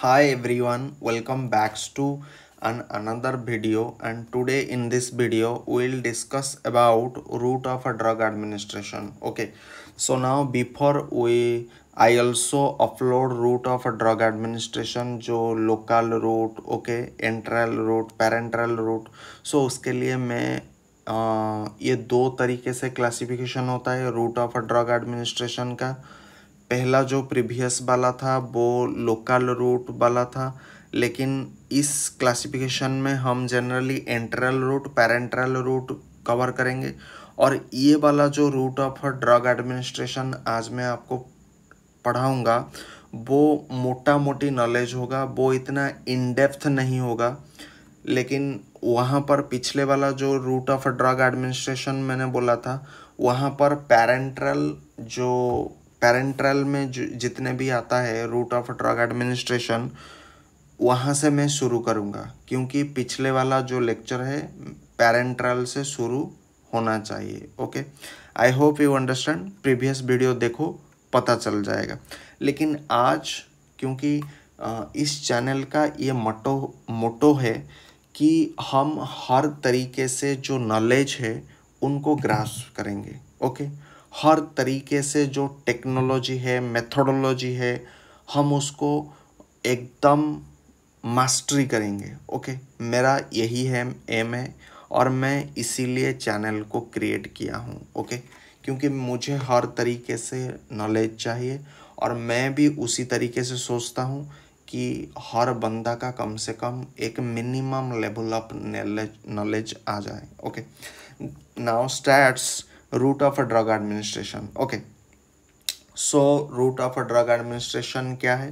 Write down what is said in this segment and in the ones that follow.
hi everyone welcome back to an another video and today in this video we'll discuss about route of a drug administration okay so now before we i also upload route of a drug administration जो local route okay enteral route parenteral route so उसके लिए मैं आ, ये दो तरीके से classification होता है route of a drug administration का पहला जो प्रीवियस वाला था वो लोकल रूट वाला था लेकिन इस क्लासिफिकेशन में हम generally enteral route parenteral route cover करेंगे और ये वाला जो रूट ऑफ ड्रग एडमिनिस्ट्रेशन आज मैं आपको पढ़ाऊँगा वो मोटा मोटी नॉलेज होगा वो इतना इन डेप्थ नहीं होगा लेकिन वहाँ पर पिछले वाला जो रूट ऑफ ड्रग एडमिनिस्ट्रेशन मैंने बोला था वहाँ पर पैरेंट्रल जो पेरेंट्रल में जितने भी आता है रूट ऑफ ड्रग एडमिनिस्ट्रेशन वहाँ से मैं शुरू करूँगा क्योंकि पिछले वाला जो लेक्चर है पेरेंट्रल से शुरू होना चाहिए okay I hope you understand previous video देखो पता चल जाएगा लेकिन आज क्योंकि इस चैनल का ये मटो मोटो है कि हम हर तरीके से जो नॉलेज है उनको ग्रास करेंगे ओके okay? हर तरीके से जो टेक्नोलॉजी है मेथोडोलॉजी है हम उसको एकदम मास्टरी करेंगे ओके मेरा यही है एम है और मैं इसीलिए चैनल को क्रिएट किया हूँ ओके क्योंकि मुझे हर तरीके से नॉलेज चाहिए और मैं भी उसी तरीके से सोचता हूँ कि हर बंदा का कम से कम एक minimum level of knowledge knowledge आ जाए okay now starts route of a drug administration okay so route of a drug administration क्या है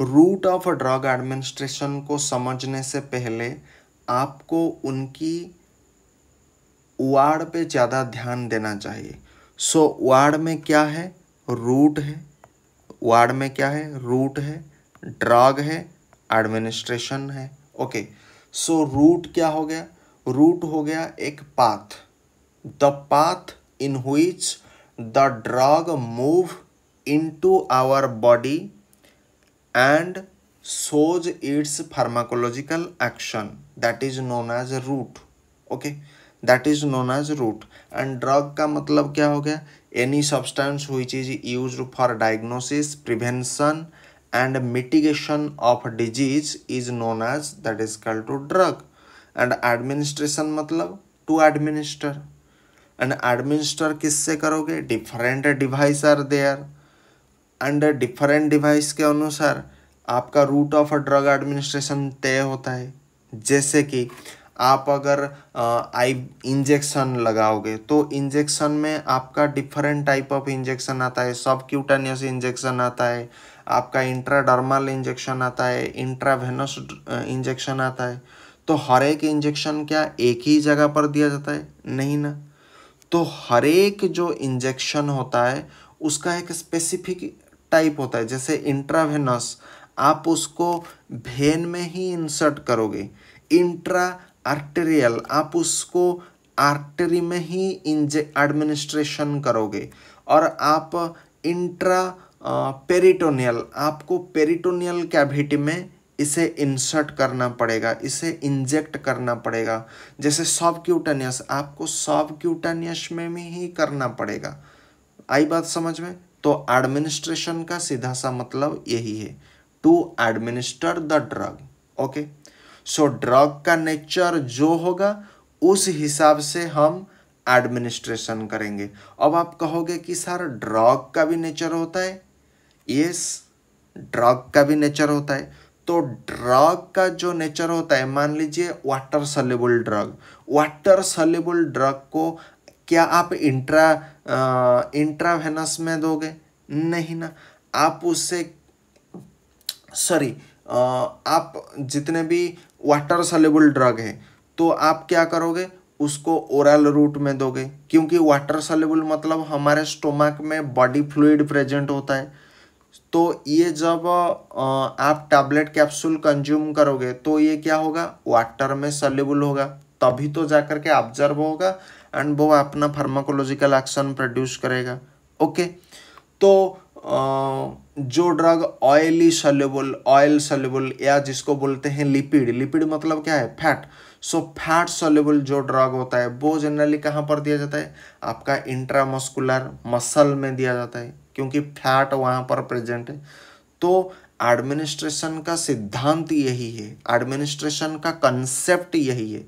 route of a drug administration को समझने से पहले आपको उनकी वार्ड पे ज़्यादा ध्यान देना चाहिए सो so, वार्ड में क्या है रूट है वार्ड में क्या है रूट है ड्रग है एडमिनिस्ट्रेशन है ओके सो रूट क्या हो गया रूट हो गया एक path the path in which the drug move into our body and shows its pharmacological action that is known as root okay that is known as root and drug का मतलब क्या हो गया any substance which is used for diagnosis prevention and mitigation of disease is known as that is called to drug and administration मतलब to administer and administer किससे करोगे different device are there and different device के अनुसार आपका root of drug administration तय होता है जैसे कि आप अगर आई इंजेक्शन लगाओगे तो इंजेक्शन में आपका डिफरेंट टाइप ऑफ इंजेक्शन आता है सब क्यूटानियस इंजेक्शन आता है आपका इंट्राडर्मल इंजेक्शन आता है इंट्रावेनस इंजेक्शन आता है तो हर एक इंजेक्शन क्या एक ही जगह पर दिया जाता है नहीं ना तो हर एक जो इंजेक्शन होता है उसका एक स्पेसिफिक टाइप होता है जैसे इंट्रावेनस आप उसको भेन में ही इंसर्ट करोगे इंट्रा आर्टेरियल आप उसको आर्टरी में ही इंजे एडमिनिस्ट्रेशन करोगे और आप इंट्रा पेरिटोनियल आपको पेरिटोनियल कैविटी में इसे इंसर्ट करना पड़ेगा इसे इंजेक्ट करना पड़ेगा जैसे सॉब क्यूटेनियस आपको सॉब क्यूटानियस में ही करना पड़ेगा आई बात समझ में तो एडमिनिस्ट्रेशन का सीधा सा मतलब यही है to administer the drug okay so drug का नेचर जो होगा उस हिसाब से हम एडमिनिस्ट्रेशन करेंगे अब आप कहोगे कि सर ड्रग का भी नेचर होता है यस ड्रग का भी नेचर होता है तो ड्रग का जो नेचर होता है मान लीजिए water soluble drug water soluble drug को क्या आप इंट्रा इंट्रावेनस में दोगे नहीं ना आप उससे सॉरी आप जितने भी वाटर सल्यूबल ड्रग है तो आप क्या करोगे उसको ओरल रूट में दोगे क्योंकि वाटर सल्यूबल मतलब हमारे स्टोमक में बॉडी फ्लूड प्रेजेंट होता है तो ये जब आप टैबलेट कैप्सूल कंज्यूम करोगे तो ये क्या होगा वाटर में सल्यूबल होगा तभी तो जाकर के ऑब्जर्व होगा एंड वो अपना फार्माकोलॉजिकल एक्शन प्रोड्यूस करेगा ओके तो जो drug oily soluble oil soluble या जिसको बोलते हैं लिपिड लिपिड मतलब क्या है फैट सो फैट सल्यूबल जो ड्रग होता है वो जनरली कहाँ पर दिया जाता है आपका इंट्रामस्कुलर मसल में दिया जाता है क्योंकि फैट वहाँ पर प्रेजेंट है तो एडमिनिस्ट्रेशन का सिद्धांत यही है एडमिनिस्ट्रेशन का कंसेप्ट यही है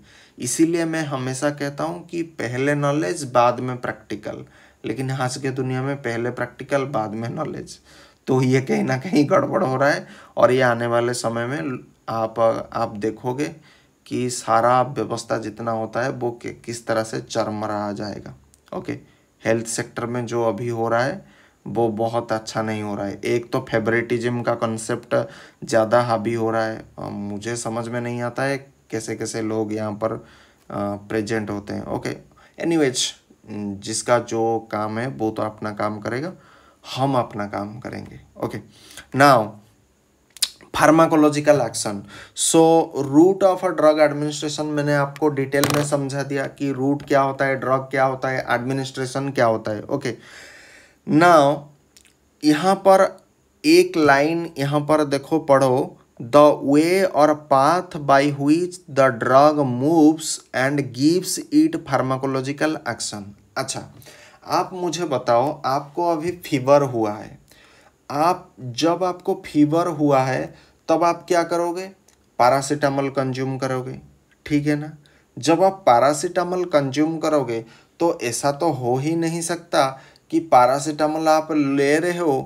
इसीलिए मैं हमेशा कहता हूँ कि पहले नॉलेज बाद में प्रैक्टिकल लेकिन आज के दुनिया में पहले प्रैक्टिकल बाद में नॉलेज तो ये कहीं ना कहीं गड़बड़ हो रहा है और ये आने वाले समय में आप आप देखोगे कि सारा व्यवस्था जितना होता है वो किस तरह से चरमरा जाएगा ओके हेल्थ सेक्टर में जो अभी हो रहा है वो बहुत अच्छा नहीं हो रहा है एक तो फेबरेटिज्म का कंसेप्ट ज़्यादा हावी हो रहा है मुझे समझ में नहीं आता है कैसे कैसे लोग यहाँ पर प्रेजेंट होते हैं ओके एनीवेज जिसका जो काम है वो तो अपना काम करेगा हम अपना काम करेंगे okay now pharmacological action so route of a drug administration मैंने आपको डिटेल में समझा दिया कि रूट क्या होता है ड्रग क्या होता है एडमिनिस्ट्रेशन क्या होता है ओके okay. नाउ यहाँ पर एक लाइन यहाँ पर देखो पढ़ो द वे और path by which the drug moves and gives it pharmacological action अच्छा आप मुझे बताओ आपको अभी फीवर हुआ है आप जब आपको फीवर हुआ है तब आप क्या करोगे पैरासीटामोल कंज्यूम करोगे ठीक है ना जब आप पैरासीटामोल कंज्यूम करोगे तो ऐसा तो हो ही नहीं सकता कि पारासीटामोल आप ले रहे हो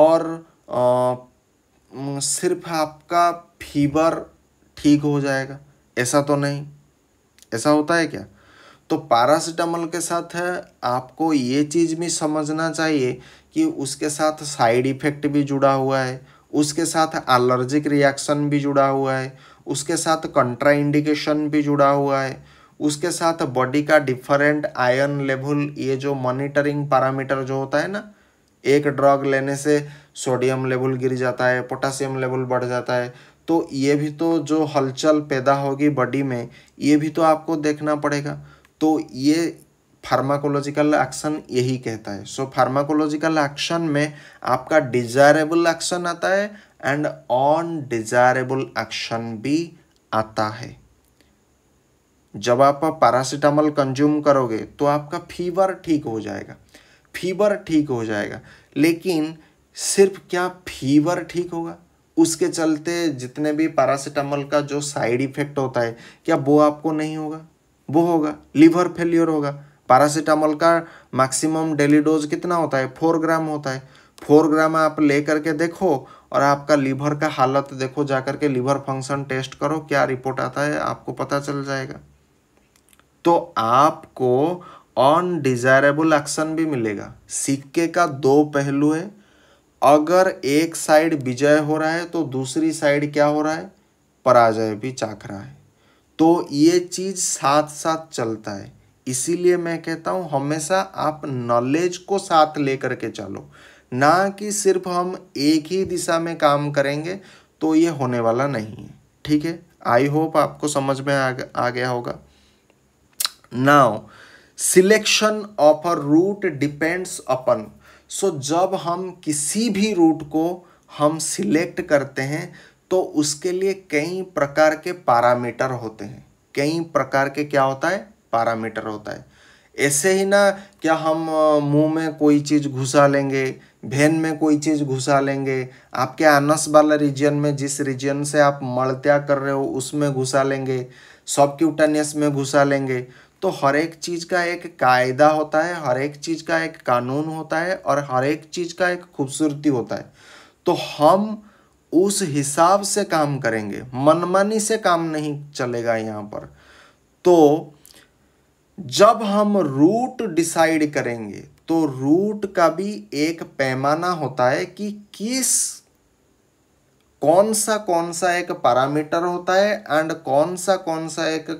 और आ, सिर्फ आपका फीवर ठीक हो जाएगा ऐसा तो नहीं ऐसा होता है क्या तो पारासीटामोल के साथ आपको ये चीज़ भी समझना चाहिए कि उसके साथ साइड इफ़ेक्ट भी जुड़ा हुआ है उसके साथ एलर्जिक रिएक्शन भी जुड़ा हुआ है उसके साथ कंट्रा इंडिकेशन भी जुड़ा हुआ है उसके साथ बॉडी का डिफरेंट आयरन लेवल ये जो मॉनिटरिंग पैरामीटर जो होता है ना एक ड्रग लेने से सोडियम लेवल गिर जाता है पोटासियम लेवल बढ़ जाता है तो ये भी तो जो हलचल पैदा होगी बॉडी में ये भी तो आपको देखना पड़ेगा तो ये फार्माकोलॉजिकल एक्शन यही कहता है सो फार्माकोलॉजिकल एक्शन में आपका डिजायरेबल एक्शन आता है एंड अनडिजायरेबल डिजायरेबल एक्शन भी आता है जब आप पैरासीटामोल कंज्यूम करोगे तो आपका फीवर ठीक हो जाएगा फीवर ठीक हो जाएगा लेकिन सिर्फ क्या फीवर ठीक होगा उसके चलते जितने भी पैरासीटामोल का जो साइड इफेक्ट होता है क्या वो आपको नहीं होगा वो होगा लीवर फेल्योर होगा पैरासीटामोल का मैक्सिमम डेली डोज कितना होता है फोर ग्राम होता है फोर ग्राम आप ले करके देखो और आपका लीवर का हालत देखो जा करके लीवर फंक्शन टेस्ट करो क्या रिपोर्ट आता है आपको पता चल जाएगा तो आपको ऑन डिजायरेबल एक्शन भी मिलेगा सिक्के का दो पहलू है अगर एक साइड विजय हो रहा है तो दूसरी साइड क्या हो रहा है पराजय भी चाख रहा है तो ये चीज़ साथ साथ चलता है इसीलिए मैं कहता हूँ हमेशा आप नॉलेज को साथ लेकर के चलो ना कि सिर्फ हम एक ही दिशा में काम करेंगे तो ये होने वाला नहीं है ठीक है आई होप आपको समझ में आ गया होगा now selection of a route depends upon so जब हम किसी भी रूट को हम सिलेक्ट करते हैं तो उसके लिए कई प्रकार के पैरामीटर होते हैं कई प्रकार के क्या होता है पैरामीटर होता है ऐसे ही ना क्या हम मुंह में कोई चीज़ घुसा लेंगे भेन में कोई चीज़ घुसा लेंगे आपके आनस वाला रीजन में जिस रीजन से आप मलत्याग कर रहे हो उसमें घुसा लेंगे सबक्यूटानियस में घुसा लेंगे तो हर एक चीज़ का एक कायदा होता है हर एक चीज़ का एक कानून होता है और हर एक चीज़ का एक खूबसूरती होता है तो हम उस हिसाब से काम करेंगे मनमानी से काम नहीं चलेगा यहाँ पर तो जब हम रूट डिसाइड करेंगे तो रूट का भी एक पैमाना होता है कि किस कौन सा कौन सा एक पैरामीटर होता है एंड कौन सा कौन सा एक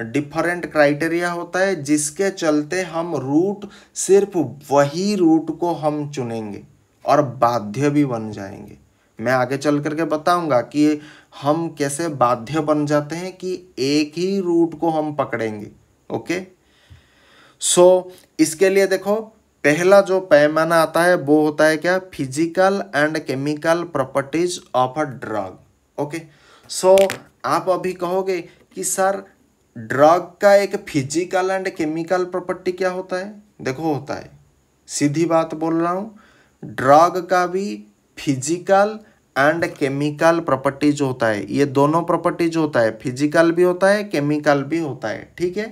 डिफरेंट क्राइटेरिया होता है जिसके चलते हम रूट सिर्फ वही रूट को हम चुनेंगे और बाध्य भी बन जाएंगे मैं आगे चल करके बताऊंगा कि हम कैसे बाध्य बन जाते हैं कि एक ही रूट को हम पकड़ेंगे ओके सो इसके लिए देखो पहला जो पैमाना आता है वो होता है क्या physical and chemical properties of a drug okay so आप अभी कहोगे कि सर ड्रग का एक फिजिकल एंड केमिकल प्रॉपर्टी क्या होता है देखो होता है सीधी बात बोल रहा हूँ ड्रग का भी फिजिकल एंड केमिकल प्रॉपर्टी जो होता है ये दोनों प्रॉपर्टी जो होता है फिजिकल भी होता है केमिकल भी होता है ठीक है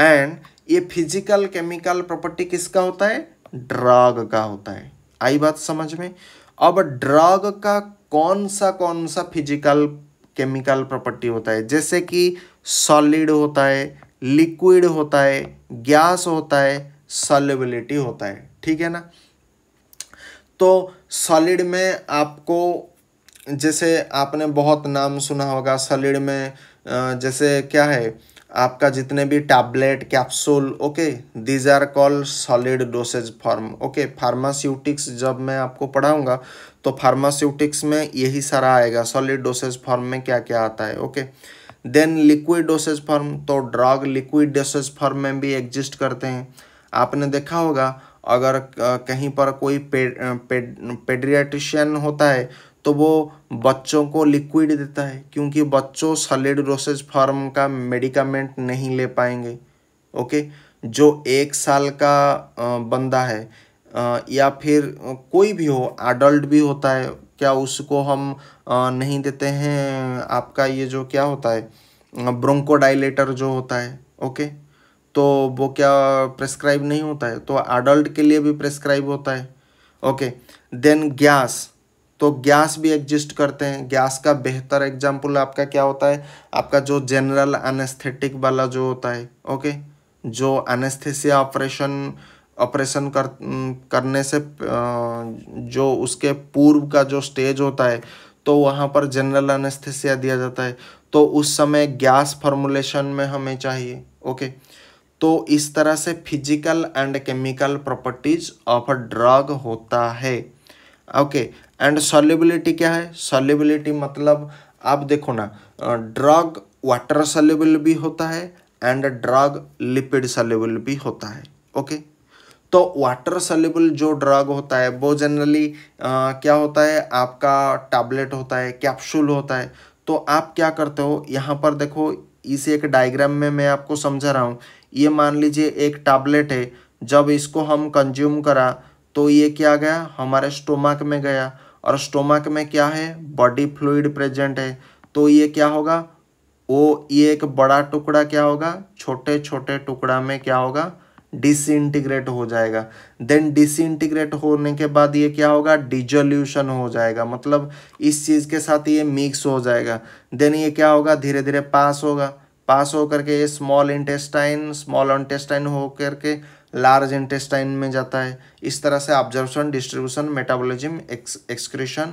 एंड ये फिजिकल केमिकल प्रॉपर्टी किसका होता है ड्रग का होता है आई बात समझ में अब ड्रग का कौन सा कौन सा फिजिकल केमिकल प्रॉपर्टी होता है जैसे कि सॉलिड होता है लिक्विड होता है गैस होता है सॉलिबिलिटी होता है ठीक है ना तो सॉलिड में आपको जैसे आपने बहुत नाम सुना होगा सॉलिड में जैसे क्या है आपका जितने भी tablet capsule okay these are call solid dosage form okay pharmaceutics जब मैं आपको पढ़ाऊंगा तो फार्मास्यूटिक्स में यही सारा आएगा सॉलिड डोसेज फॉर्म में क्या क्या आता है okay okay? Then liquid dosage form तो ड्रग लिक्विड डोसेज फॉर्म में भी एग्जिस्ट करते हैं आपने देखा होगा अगर कहीं पर कोई पे, पे, पेड्रियाटिशियन होता है तो वो बच्चों को लिक्विड देता है क्योंकि बच्चों सलिड डोसेज फॉर्म का मेडिकामेंट नहीं ले पाएंगे ओके जो एक साल का बंदा है या फिर कोई भी हो एडल्ट भी होता है क्या उसको हम नहीं देते हैं आपका ये जो क्या होता है ब्रोंकोडाइलेटर जो होता है ओके तो वो क्या प्रेस्क्राइब नहीं होता है तो अडल्ट के लिए भी प्रेस्क्राइब होता है ओके देन गैस तो गैस भी एग्जिस्ट करते हैं गैस का बेहतर एग्जाम्पल आपका क्या होता है आपका जो जनरल अनेस्थेटिक वाला जो होता है ओके जो अनेस्थेसिया ऑपरेशन ऑपरेशन कर करने से जो उसके पूर्व का जो स्टेज होता है तो वहाँ पर जनरल अनस्थिसिया दिया जाता है तो उस समय गैस फॉर्मुलेशन में हमें चाहिए ओके तो इस तरह से physical and chemical properties of a drug होता है ओके एंड सॉल्युबिलिटी क्या है सॉल्युबिलिटी मतलब आप देखो ना ड्रग वाटर सॉल्युबल भी होता है एंड ड्रग लिपिड सॉल्युबल भी होता है ओके okay? तो वाटर सलेबल जो ड्रग होता है वो जनरली क्या होता है आपका टैबलेट होता है कैप्सूल होता है तो आप क्या करते हो यहाँ पर देखो इसे एक डायग्राम में मैं आपको समझा रहा हूँ ये मान लीजिए एक टैबलेट है जब इसको हम कंज्यूम करा तो ये क्या गया हमारे स्टोमक में गया और स्टोमक में क्या है बॉडी फ्लूड प्रेजेंट है तो ये क्या होगा वो ये एक बड़ा टुकड़ा क्या होगा छोटे छोटे टुकड़ा में क्या होगा डिसइंटीग्रेट हो जाएगा देन डिसइंटीग्रेट होने के बाद ये क्या होगा डिजोल्यूशन हो जाएगा मतलब इस चीज़ के साथ ये मिक्स हो जाएगा देन ये क्या होगा धीरे धीरे पास होगा पास होकर के ये स्मॉल इंटेस्टाइन स्मॉल इंटेस्टाइन होकर के लार्ज इंटेस्टाइन में जाता है इस तरह से ऑब्जर्वेशन डिस्ट्रीब्यूशन मेटाबोलिज्म एक्सक्रीशन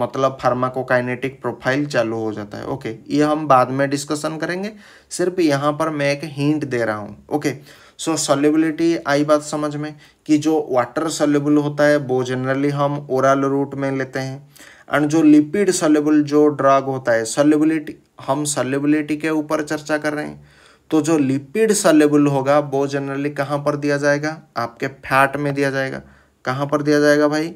मतलब फार्माकोकाइनेटिक प्रोफाइल चालू हो जाता है ओके ये हम बाद में डिस्कशन करेंगे सिर्फ यहाँ पर मैं एक हिंट दे रहा हूँ ओके सो सॉल्युबिलिटी आई बात समझ में कि जो वाटर सॉल्युबल होता है वो जनरली हम ओरल रूट में लेते हैं एंड जो लिपिड सॉल्युबल जो ड्रग होता है सॉल्युबिलिटी हम सॉल्युबिलिटी के ऊपर चर्चा कर रहे हैं तो जो लिपिड सॉल्युबल होगा वो जनरली कहाँ पर दिया जाएगा आपके फैट में दिया जाएगा कहाँ पर दिया जाएगा भाई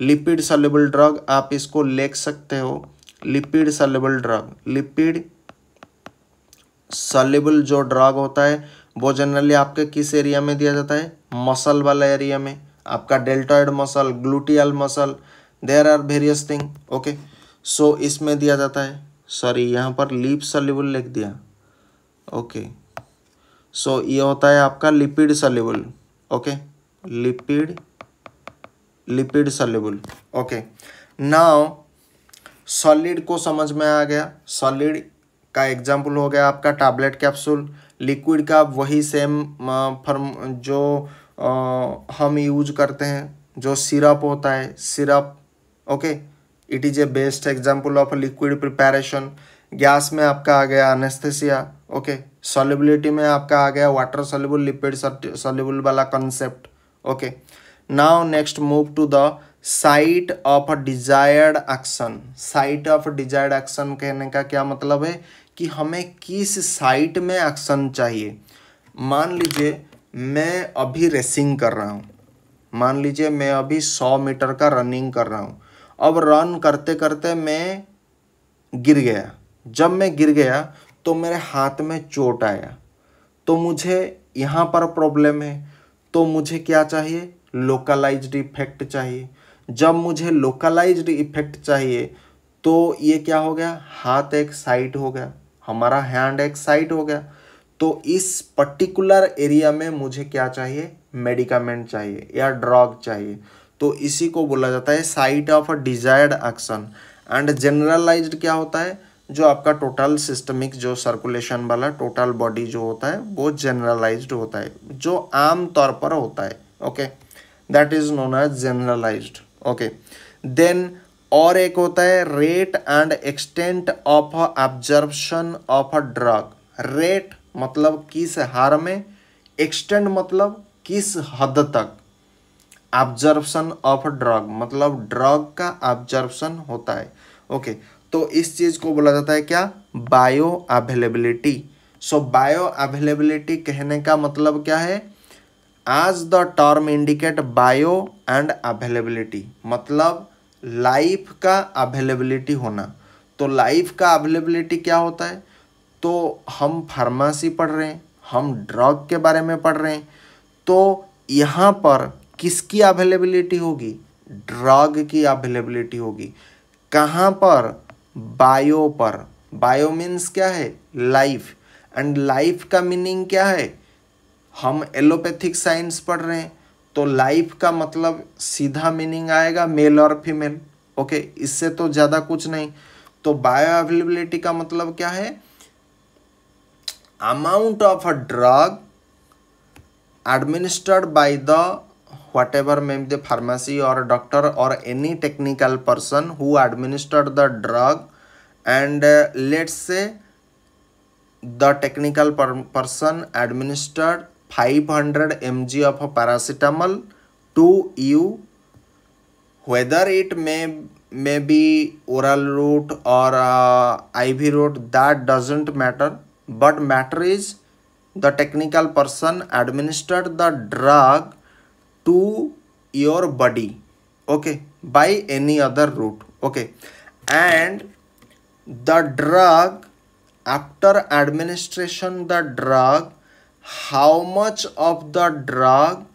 लिपिड सॉल्युबल ड्रग आप इसको लिख सकते हो lipid soluble drug lipid soluble जो ड्रग होता है वो जनरली आपके किस एरिया में दिया जाता है मसल वाला एरिया में आपका deltoid muscle gluteal muscle there are various thing okay so इसमें दिया जाता है सॉरी यहाँ पर लिप सल्यूबल लिख दिया ओके सो ये होता है आपका lipid soluble okay lipid lipid soluble okay now solid को समझ में आ गया सॉलिड का एग्जाम्पल हो गया आपका टैबलेट कैप्सूल लिक्विड का वही सेम फर्म जो हम यूज करते हैं जो सिरप होता है syrup okay it is a best example of liquid preparation gas में आपका आ गया अनेस्थेसिया ओके सॉल्युबिलिटी में आपका आ गया वाटर सॉल्युबल लिपिड सॉल्युबल वाला concept okay now next move to the site of desired action site of desired action कहने का क्या मतलब है कि हमें किस साइट में एक्शन चाहिए मान लीजिए मैं अभी रेसिंग कर रहा हूँ मान लीजिए मैं अभी सौ मीटर का रनिंग कर रहा हूँ अब रन करते करते मैं गिर गया जब मैं गिर गया तो मेरे हाथ में चोट आया तो मुझे यहाँ पर प्रॉब्लम है तो मुझे क्या चाहिए लोकलाइज्ड इफेक्ट चाहिए जब मुझे लोकलाइज्ड इफेक्ट चाहिए तो ये क्या हो गया हाथ एक साइड हो गया हमारा हैंड एक साइट हो गया तो इस पर्टिकुलर एरिया में मुझे क्या चाहिए मेडिकामेंट चाहिए या ड्रग चाहिए तो इसी को बोला जाता है site of a desired action and generalized क्या होता है जो आपका टोटल सिस्टमिक जो सर्कुलेशन वाला टोटल बॉडी जो होता है वो जनरलाइज्ड होता है जो आम तौर पर होता है okay that is known as generalized okay then और एक होता है rate and extent of absorption of a drug rate मतलब किस हार में एक्सटेंड मतलब किस हद तक एब्जर्प्शन ऑफ ड्रग मतलब ड्रग का एब्जर्प्शन होता है ओके okay, तो इस चीज़ को बोला जाता है क्या bioavailability so bioavailability कहने का मतलब क्या है as the term indicate bio and availability मतलब लाइफ का अवेलेबिलिटी होना तो लाइफ का अवेलेबिलिटी क्या होता है तो हम फार्मेसी पढ़ रहे हैं हम ड्रग के बारे में पढ़ रहे हैं तो यहाँ पर किसकी अवेलेबिलिटी होगी ड्रग की अवेलेबिलिटी होगी कहाँ पर बायो पर बायो मीन्स क्या है लाइफ एंड लाइफ का मीनिंग क्या है हम एलोपैथिक साइंस पढ़ रहे हैं तो लाइफ का मतलब सीधा मीनिंग आएगा मेल और फीमेल ओके इससे तो ज्यादा कुछ नहीं तो बायो अवेलेबिलिटी का मतलब क्या है amount of a drug administered by the whatever ma'am the pharmacy और डॉक्टर और any technical person who administered the drug and let's say the technical person administered 500 mg of paracetamol to you whether it may may be oral route or uh, iv route that doesn't matter but matter is the technical person administered the drug to your body okay by any other route okay and the drug after administration the drug how much of the drug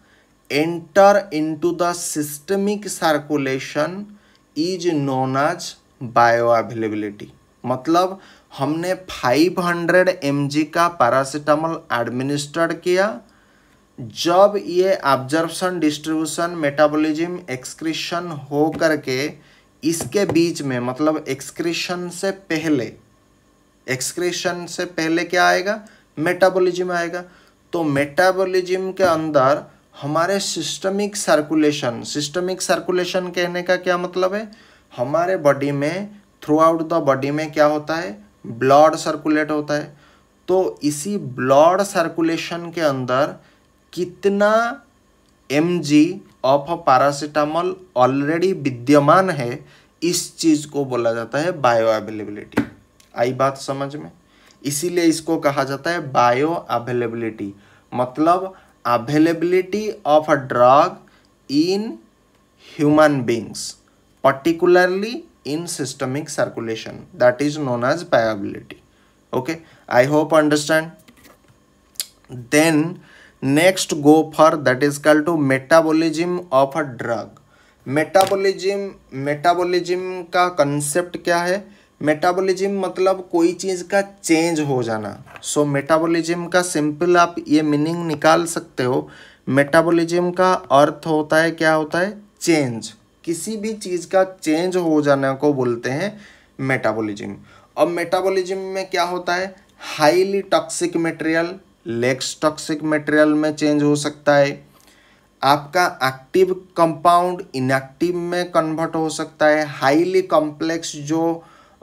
enter into the systemic circulation is known as bioavailability मतलब हमने 500 hundred का paracetamol administered किया जब ये absorption distribution metabolism excretion हो करके इसके बीच में मतलब एक्सक्रीशन से पहले एक्सक्रीशन से पहले क्या आएगा मेटाबॉलिज्म आएगा तो मेटाबॉलिज्म के अंदर हमारे सिस्टमिक सर्कुलेशन सिस्टमिक सर्कुलेशन कहने का क्या मतलब है हमारे बॉडी में थ्रू आउट द बॉडी में क्या होता है ब्लड सर्कुलेट होता है तो इसी ब्लड सर्कुलेशन के अंदर कितना M G of paracetamol already विद्यमान है इस चीज़ को बोला जाता है बायो अवेलेबिलिटी आई बात समझ में इसीलिए इसको कहा जाता है बायो अवेलेबिलिटी मतलब availability of a drug in human beings particularly in systemic circulation that is known as पैबिलिटी okay I hope understand then next go for that is call to metabolism of a drug metabolism metabolism का concept क्या है metabolism मतलब कोई चीज़ का change हो जाना so so, metabolism का सिंपल आप ये मीनिंग निकाल सकते हो मेटाबॉलिज्म का अर्थ होता है क्या होता है चेंज किसी भी चीज़ का चेंज हो जाना को बोलते हैं मेटाबॉलिज्म अब मेटाबॉलिज्म में क्या होता है highly toxic material less toxic material में चेंज हो सकता है आपका एक्टिव कंपाउंड इनएक्टिव में कन्वर्ट हो सकता है हाईली कॉम्प्लेक्स जो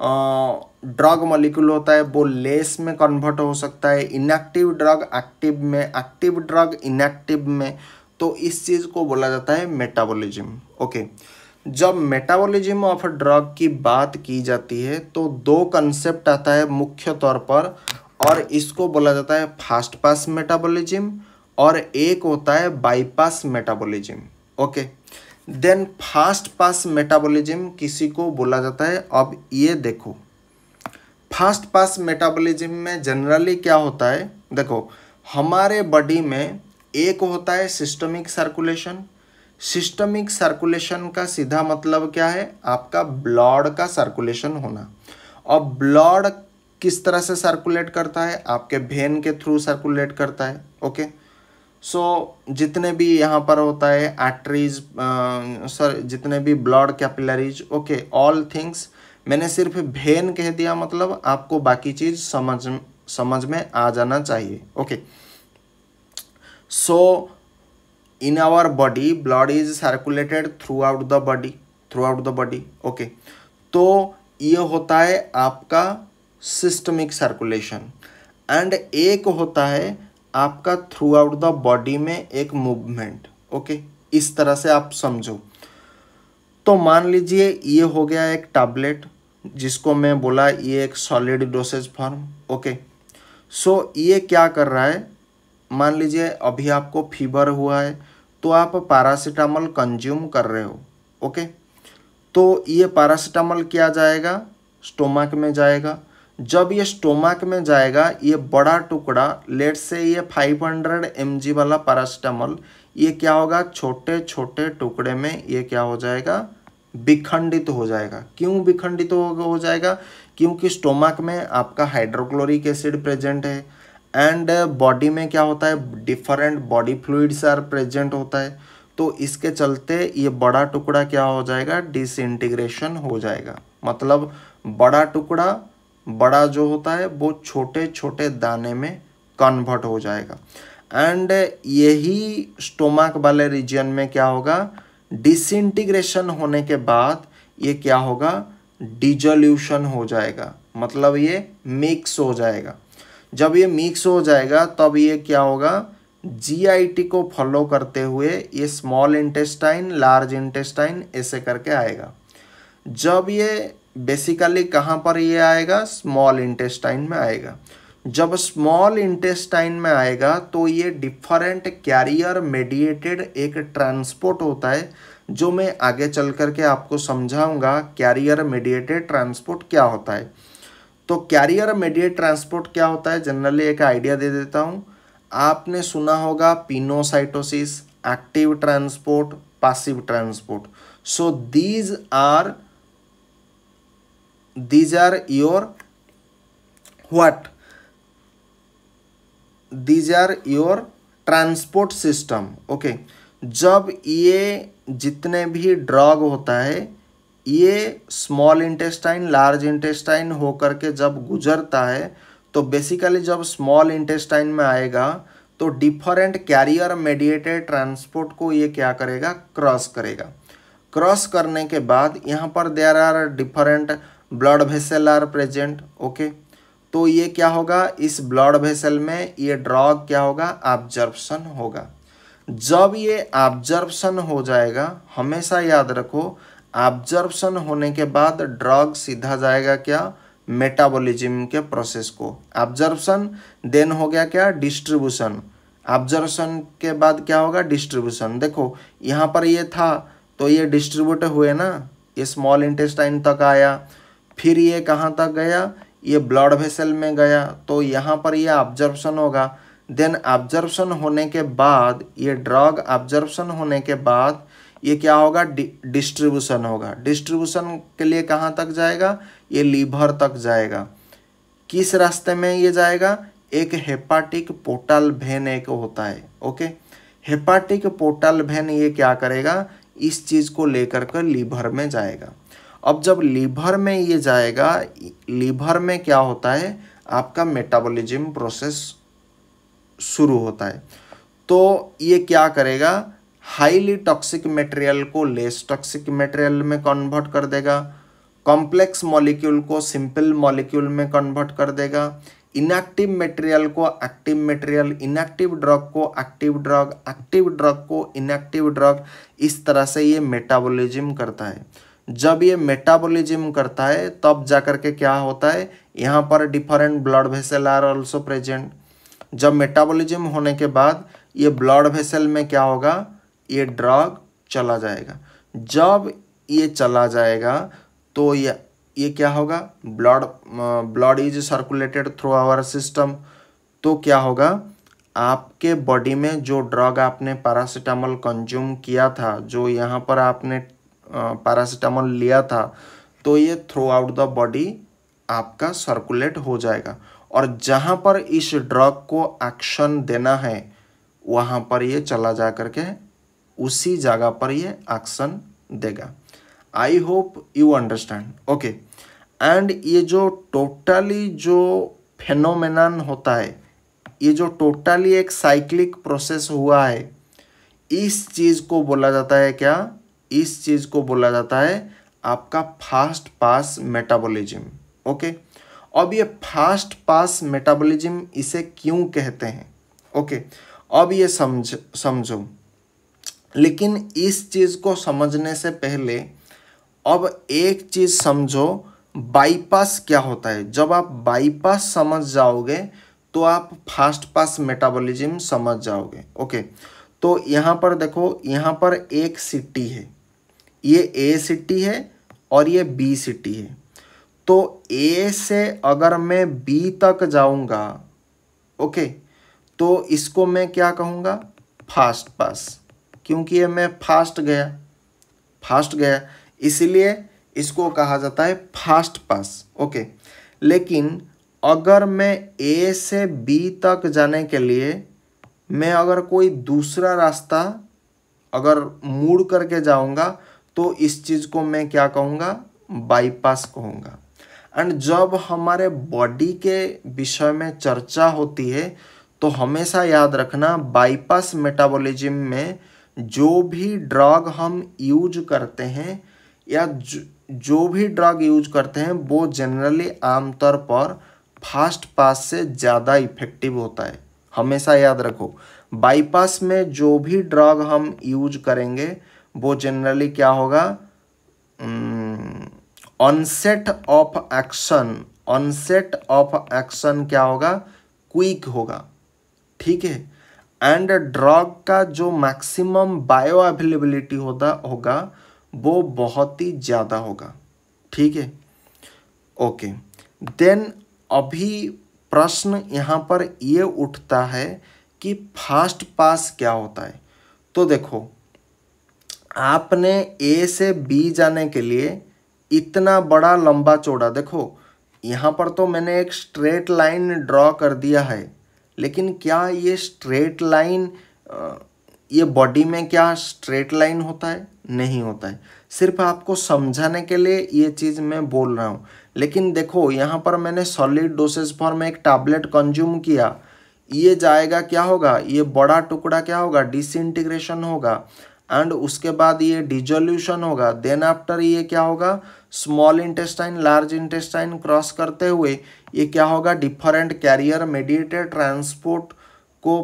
ड्रग मॉलिक्यूल होता है वो लेस में कन्वर्ट हो सकता है इनएक्टिव ड्रग एक्टिव में एक्टिव ड्रग इनएक्टिव में तो इस चीज़ को बोला जाता है मेटाबॉलिज्म ओके जब मेटाबॉलिज्म ऑफ ड्रग की बात की जाती है तो दो कंसेप्ट आता है मुख्य तौर पर और इसको बोला जाता है फास्ट पास मेटाबॉलिज्म और एक होता है bypass metabolism okay okay. Then fast pass metabolism किसी को बोला जाता है अब ये देखो फास्ट पास मेटाबॉलिज्म में जनरली क्या होता है देखो हमारे बॉडी में एक होता है सिस्टमिक सर्कुलेशन सिस्टमिक सर्कुलेशन का सीधा मतलब क्या है आपका ब्लड का सर्कुलेशन होना और ब्लड किस तरह से सर्कुलेट करता है आपके वेन के थ्रू सर्कुलेट करता है ओके okay? सो so, जितने भी यहाँ पर होता है एट्रीज सर जितने भी blood capillaries okay all things मैंने सिर्फ भेन कह दिया मतलब आपको बाकी चीज़ समझ समझ में आ जाना चाहिए okay so in our body blood is circulated throughout the body throughout the body okay तो ये होता है आपका सिस्टमिक सर्कुलेशन एंड एक होता है आपका थ्रू आउट द बॉडी में एक मूवमेंट ओके इस तरह से आप समझो तो मान लीजिए ये हो गया एक टैबलेट जिसको मैं बोला ये एक solid dosage form okay so ये क्या कर रहा है मान लीजिए अभी आपको फीवर हुआ है तो आप पारासीटामॉल कंज्यूम कर रहे हो ओके तो ये पारासीटामॉल क्या जाएगा स्टोमक में जाएगा जब ये स्टोमक में जाएगा ये बड़ा टुकड़ा लेट से ये 500 हंड्रेड वाला पैरास्टामोल ये क्या होगा छोटे छोटे टुकड़े में ये क्या हो जाएगा विखंडित हो जाएगा क्यों विखंडित हो जाएगा क्योंकि स्टोमक में आपका हाइड्रोक्लोरिक एसिड प्रेजेंट है एंड बॉडी में क्या होता है different body fluids are present होता है तो इसके चलते ये बड़ा टुकड़ा क्या हो जाएगा डिसइंटीग्रेशन हो जाएगा मतलब बड़ा टुकड़ा बड़ा जो होता है वो छोटे छोटे दाने में कन्वर्ट हो जाएगा एंड यही स्टोमक वाले रीजन में क्या होगा डिसइंटीग्रेशन होने के बाद ये क्या होगा डिजोल्यूशन हो जाएगा मतलब ये मिक्स हो जाएगा जब ये मिक्स हो जाएगा तब ये क्या होगा जीआईटी को फॉलो करते हुए ये स्मॉल इंटेस्टाइन लार्ज इंटेस्टाइन ऐसे करके आएगा जब ये बेसिकली कहाँ पर ये आएगा स्मॉल इंटेस्टाइन में आएगा जब स्मॉल इंटेस्टाइन में आएगा तो ये डिफरेंट कैरियर मेडिएटेड एक ट्रांसपोर्ट होता है जो मैं आगे चल करके आपको समझाऊंगा कैरियर मेडिएटेड ट्रांसपोर्ट क्या होता है तो कैरियर मेडिएट ट्रांसपोर्ट क्या होता है जनरली एक आइडिया दे देता हूँ आपने सुना होगा pinocytosis active transport passive transport so these are these are your what these are your transport system okay जब ये जितने भी ड्रग होता है ये स्मॉल इंटेस्टाइन लार्ज इंटेस्टाइन होकर के जब गुजरता है तो बेसिकली जब स्मॉल इंटेस्टाइन में आएगा तो डिफरेंट कैरियर मेडिएटेड ट्रांसपोर्ट को ये क्या करेगा क्रॉस करेगा क्रॉस करने के बाद यहाँ पर there are different blood vessel are present okay तो ये क्या होगा इस ब्लड वेसल में ये ड्रग क्या होगा ऑब्जर्प्शन होगा जब ये ऑब्जर्प्शन हो जाएगा हमेशा याद रखो ऑब्जर्प्शन होने के बाद ड्रग सीधा जाएगा क्या मेटाबॉलिज्म के प्रोसेस को ऑब्जर्प्शन देन हो गया क्या डिस्ट्रीब्यूशन ऑब्जर्बेशन के बाद क्या होगा डिस्ट्रीब्यूशन देखो यहाँ पर ये था तो ये डिस्ट्रीब्यूट हुए ना ये स्मॉल इंटेस्टाइन तक आया फिर ये कहाँ तक गया ये ब्लड वेसल में गया तो यहाँ पर यह ऑब्जर्वेशन होगा देन ऑब्जर्वेशन होने के बाद ये ड्रग ऑब्जर्वेशन होने के बाद ये क्या होगा डिस्ट्रीब्यूशन होगा डिस्ट्रीब्यूशन के लिए कहाँ तक जाएगा ये लीवर तक जाएगा किस रास्ते में ये जाएगा एक हेपाटिक पोर्टल वेन एक होता है ओके हेपाटिक पोर्टल वेन ये क्या करेगा इस चीज़ को लेकर के लीवर में जाएगा अब जब लीवर में ये जाएगा लीवर में क्या होता है आपका मेटाबॉलिज्म प्रोसेस शुरू होता है तो ये क्या करेगा हाईली टॉक्सिक मटेरियल को लेस टॉक्सिक मटेरियल में कन्वर्ट कर देगा कॉम्प्लेक्स मॉलिक्यूल को सिंपल मॉलिक्यूल में कन्वर्ट कर देगा इनएक्टिव मटेरियल को एक्टिव मटेरियल इनएक्टिव ड्रग को एक्टिव ड्रग एक्टिव ड्रग को इनएक्टिव ड्रग इस तरह से ये मेटाबॉलिज्म करता है जब ये मेटाबॉलिज्म करता है तब जाकर के क्या होता है यहाँ पर different blood vessel are also present जब मेटाबॉलिज्म होने के बाद ये ब्लड वेसल में क्या होगा ये ड्रग चला जाएगा जब ये चला जाएगा तो ये ये क्या होगा blood blood is circulated through our system तो क्या होगा आपके बॉडी में जो ड्रग आपने पैरासीटामोल कंज्यूम किया था जो यहाँ पर आपने पैरासीटामोल लिया था तो ये थ्रू आउट द बॉडी आपका सर्कुलेट हो जाएगा और जहाँ पर इस ड्रग को एक्शन देना है वहाँ पर ये चला जा कर के उसी जगह पर ये एक्शन देगा I hope you understand okay and ये जो टोटली जो फेनोमेन होता है ये जो टोटली एक साइक्लिक प्रोसेस हुआ है इस चीज़ को बोला जाता है क्या इस चीज़ को बोला जाता है आपका फास्ट पास मेटाबॉलिज्म ओके अब ये फास्ट पास मेटाबॉलिज्म इसे क्यों कहते हैं ओके अब ये समझ समझो लेकिन इस चीज़ को समझने से पहले अब एक चीज़ समझो बाईपास क्या होता है जब आप बाईपास समझ जाओगे तो आप फास्ट पास मेटाबॉलिज्म समझ जाओगे ओके तो यहाँ पर देखो यहाँ पर एक सिटी है ये ए सिटी है और ये बी सिटी है तो ए से अगर मैं बी तक जाऊंगा ओके तो इसको मैं क्या कहूँगा फास्ट पास क्योंकि ये मैं फास्ट गया फास्ट गया इसलिए इसको कहा जाता है फास्ट पास ओके लेकिन अगर मैं ए से बी तक जाने के लिए मैं अगर कोई दूसरा रास्ता अगर मुड़ करके जाऊंगा तो इस चीज़ को मैं क्या कहूँगा बाईपास कहूँगा एंड जब हमारे बॉडी के विषय में चर्चा होती है तो हमेशा याद रखना बाईपास मेटाबॉलिज्म में जो भी ड्रग हम यूज करते हैं या जो भी ड्रग यूज करते हैं वो जनरली आमतौर पर फास्ट पास से ज़्यादा इफेक्टिव होता है हमेशा याद रखो बाईपास में जो भी ड्रग हम यूज करेंगे वो जनरली क्या होगा onset of action onset of action क्या होगा क्विक होगा ठीक है एंड ड्रग का जो मैक्सिमम बायो अवेलेबिलिटी होता होगा वो बहुत ही ज़्यादा होगा ठीक है ओके देन अभी प्रश्न यहाँ पर ये उठता है कि फास्ट पास क्या होता है तो देखो आपने ए से बी जाने के लिए इतना बड़ा लंबा चौड़ा देखो यहाँ पर तो मैंने एक स्ट्रेट लाइन ड्रॉ कर दिया है लेकिन क्या ये स्ट्रेट लाइन ये बॉडी में क्या स्ट्रेट लाइन होता है नहीं होता है सिर्फ आपको समझाने के लिए ये चीज़ मैं बोल रहा हूँ लेकिन देखो यहाँ पर मैंने सॉलिड डोसेज फॉर्म में एक टैबलेट कंज्यूम किया ये जाएगा क्या होगा ये बड़ा टुकड़ा क्या होगा डिसइंटीग्रेशन होगा एंड उसके बाद ये डिजोल्यूशन होगा देन आफ्टर ये क्या होगा small intestine large intestine cross करते हुए ये क्या होगा डिफरेंट कैरियर मेडिएटेड ट्रांसपोर्ट को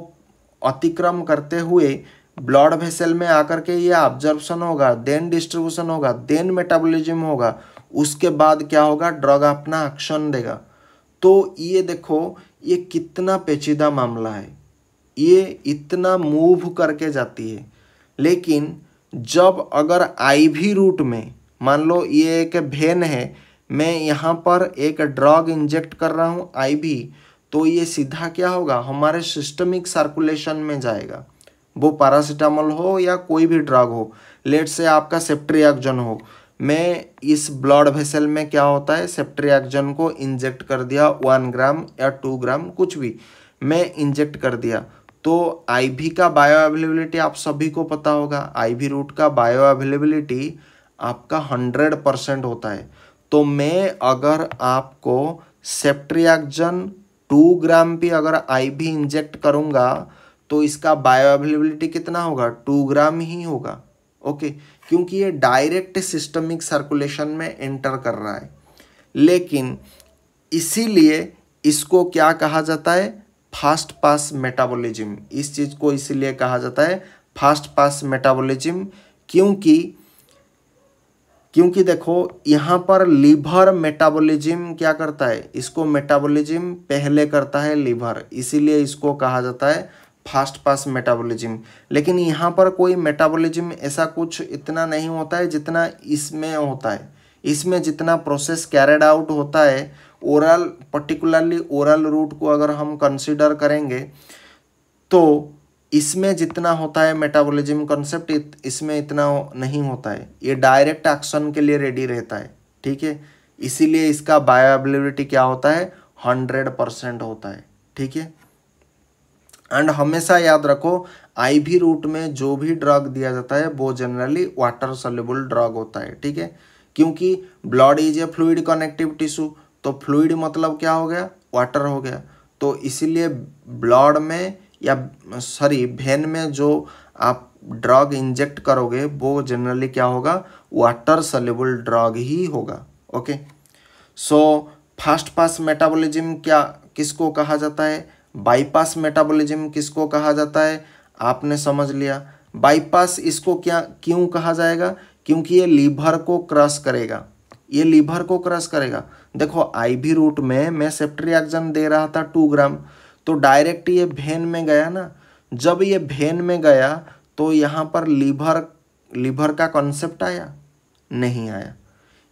अतिक्रम करते हुए ब्लड वेसल में आकर के ये ऑब्जर्वेशन होगा देन डिस्ट्रीब्यूशन होगा देन मेटाबोलिज्म होगा उसके बाद क्या होगा ड्रग अपना एक्शन देगा तो ये देखो ये कितना पेचीदा मामला है ये इतना मूव करके जाती है लेकिन जब अगर आई भी रूट में मान लो ये एक भेन है मैं यहाँ पर एक ड्रग इंजेक्ट कर रहा हूँ आई भी तो ये सीधा क्या होगा हमारे सिस्टमिक सर्कुलेशन में जाएगा वो पैरासीटामोल हो या कोई भी ड्रग हो लेट से आपका सेप्ट्रियाक्जन हो मैं इस ब्लड वेसल में क्या होता है सेप्ट्रियाक्जन को इंजेक्ट कर दिया वन ग्राम या टू ग्राम कुछ भी मैं इंजेक्ट कर दिया तो आईवी का बायो अवेलेबिलिटी आप सभी को पता होगा आईवी रूट का बायो अवेलेबिलिटी आपका हंड्रेड परसेंट होता है तो मैं अगर आपको सेप्ट्रियाजन टू ग्राम भी अगर आईवी इंजेक्ट करूँगा तो इसका बायो अवेलेबिलिटी कितना होगा टू ग्राम ही होगा ओके क्योंकि ये डायरेक्ट सिस्टमिक सर्कुलेशन में एंटर कर रहा है लेकिन इसीलिए इसको क्या कहा जाता है फास्ट पास मेटाबॉलिज्म इस चीज़ को इसीलिए कहा जाता है फास्ट पास मेटाबॉलिज्म क्योंकि क्योंकि देखो यहाँ पर लीवर मेटाबॉलिज्म क्या करता है इसको मेटाबॉलिज्म पहले करता है लीवर इसीलिए इसको कहा जाता है फास्ट पास मेटाबॉलिज्म लेकिन यहाँ पर कोई मेटाबॉलिज्म ऐसा कुछ इतना नहीं होता है जितना इसमें होता है इसमें जितना प्रोसेस कैरेड आउट होता है ओरल पर्टिकुलरली ओरल रूट को अगर हम कंसिडर करेंगे तो इसमें जितना होता है मेटाबॉलिज्म कॉन्सेप्ट इत, इसमें इतना नहीं होता है ये डायरेक्ट एक्शन के लिए रेडी रहता है ठीक है इसीलिए इसका बायोबिलिटी क्या होता है हंड्रेड परसेंट होता है ठीक है एंड हमेशा याद रखो आईवी रूट में जो भी ड्रग दिया जाता है वो जनरली वाटर सल्यूबल ड्रग होता है ठीक है क्योंकि blood is a fluid connective tissue तो फ्लूड मतलब क्या हो गया वाटर हो गया तो इसीलिए ब्लड में या सॉरी वेन में जो आप ड्रग इंजेक्ट करोगे वो जनरली क्या होगा वाटर सलेबल ड्रग ही होगा okay so fast pass metabolism क्या किसको कहा जाता है बाईपास मेटाबॉलिज्म किसको कहा जाता है आपने समझ लिया बाईपास इसको क्या क्यों कहा जाएगा क्योंकि ये लीवर को क्रॉस करेगा ये लीवर को क्रस करेगा देखो आईवी रूट में मैं सेप्ट्री एक्जन दे रहा था टू ग्राम तो डायरेक्ट ये भेन में गया ना जब ये भेन में गया तो यहाँ पर लीवर लीवर का कॉन्सेप्ट आया नहीं आया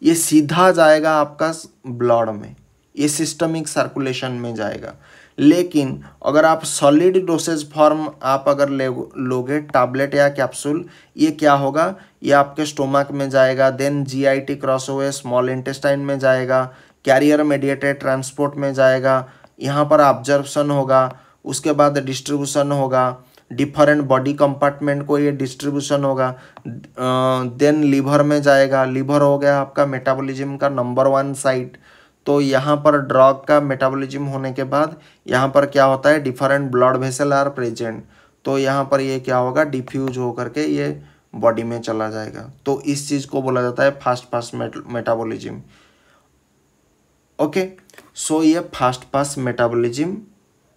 ये सीधा जाएगा आपका ब्लड में ये सिस्टमिक सर्कुलेशन में जाएगा लेकिन अगर आप सॉलिड डोसेज फॉर्म आप अगर ले लोगे टैबलेट या कैप्सूल ये क्या होगा ये आपके स्टोमक में जाएगा देन जीआईटी क्रॉस हुए स्मॉल इंटेस्टाइन में जाएगा कैरियर मेडिएटेड ट्रांसपोर्ट में जाएगा यहाँ पर ऑब्जर्वसन होगा उसके बाद डिस्ट्रीब्यूशन होगा डिफरेंट बॉडी कंपार्टमेंट को ये डिस्ट्रीब्यूशन होगा देन लीवर में जाएगा लीवर हो गया आपका मेटाबॉलिज्म का नंबर वन साइट तो यहाँ पर ड्रग का मेटाबॉलिज्म होने के बाद यहाँ पर क्या होता है different blood vessel are present तो यहाँ पर ये क्या होगा डिफ्यूज होकर के ये बॉडी में चला जाएगा तो इस चीज़ को बोला जाता है fast pass metabolism okay so ये फास्ट पास मेटाबॉलिज्म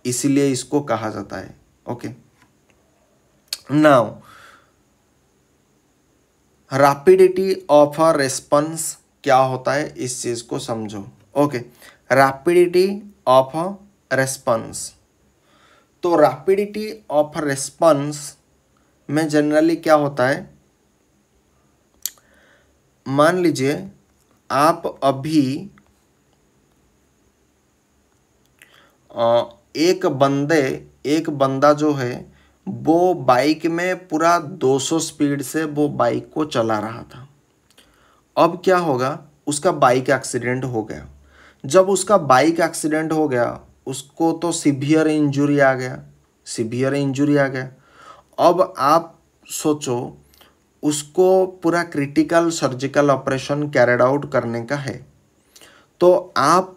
इसीलिए इसको कहा जाता है okay now rapidity of a response क्या होता है इस चीज़ को समझो ओके रैपिडिटी ऑफ रेस्पॉन्स तो रैपिडिटी ऑफ रेस्पॉन्स में जनरली क्या होता है मान लीजिए आप अभी एक बंदे एक बंदा जो है वो बाइक में पूरा 200 स्पीड से वो बाइक को चला रहा था अब क्या होगा उसका बाइक एक्सीडेंट हो गया जब उसका बाइक एक्सीडेंट हो गया उसको तो सिवियर इंजरी आ गया सिवियर इंजुरी आ गया अब आप सोचो उसको पूरा critical surgical operation carried out करने का है तो आप